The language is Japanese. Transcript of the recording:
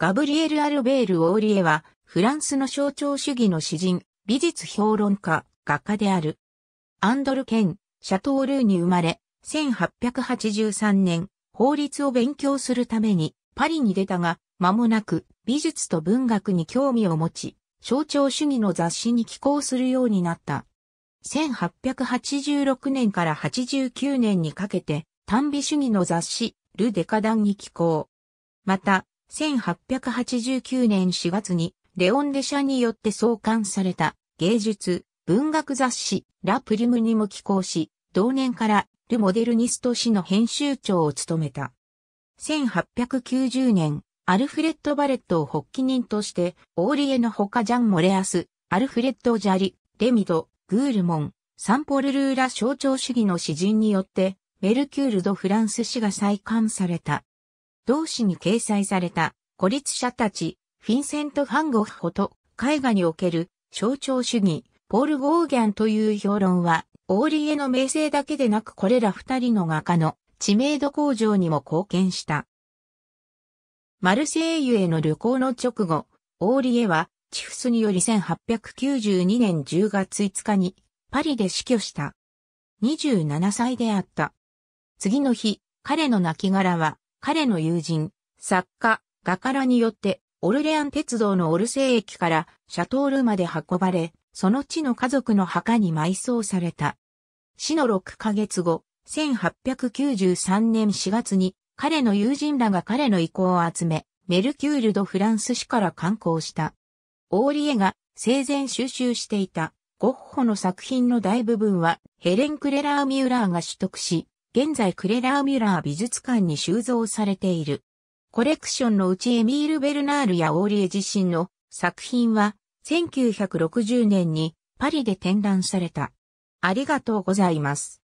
ガブリエル・アルベール・オーリエは、フランスの象徴主義の詩人、美術評論家、画家である。アンドルケン、シャトールーに生まれ、1883年、法律を勉強するために、パリに出たが、間もなく、美術と文学に興味を持ち、象徴主義の雑誌に寄稿するようになった。1886年から89年にかけて、単美主義の雑誌、ル・デカダンに寄稿。また、1889年4月にレオン・デシャによって創刊された芸術、文学雑誌ラ・プリムにも寄稿し、同年からル・モデルニスト誌の編集長を務めた。1890年、アルフレッド・バレットを発起人として、オーリエのほかジャン・モレアス、アルフレッド・ジャリ、レミド、グールモン、サンポルルーラ象徴主義の詩人によって、メルキュール・ド・フランス氏が再刊された。同誌に掲載された孤立者たち、フィンセント・ファンゴッホと絵画における象徴主義、ポール・ゴーギャンという評論は、オーリエの名声だけでなくこれら二人の画家の知名度向上にも貢献した。マルセイユへの旅行の直後、オーリエは、チフスにより1892年10月5日に、パリで死去した。27歳であった。次の日、彼の亡骸は、彼の友人、作家、画家らによって、オルレアン鉄道のオルセー駅からシャトールまで運ばれ、その地の家族の墓に埋葬された。死の6ヶ月後、1893年4月に彼の友人らが彼の意向を集め、メルキュール・ド・フランス市から観光した。オーリエが生前収集していたゴッホの作品の大部分はヘレン・クレラー・ミューラーが取得し、現在クレラーミュラー美術館に収蔵されている。コレクションのうちエミール・ベルナールやオーリエ自身の作品は1960年にパリで展覧された。ありがとうございます。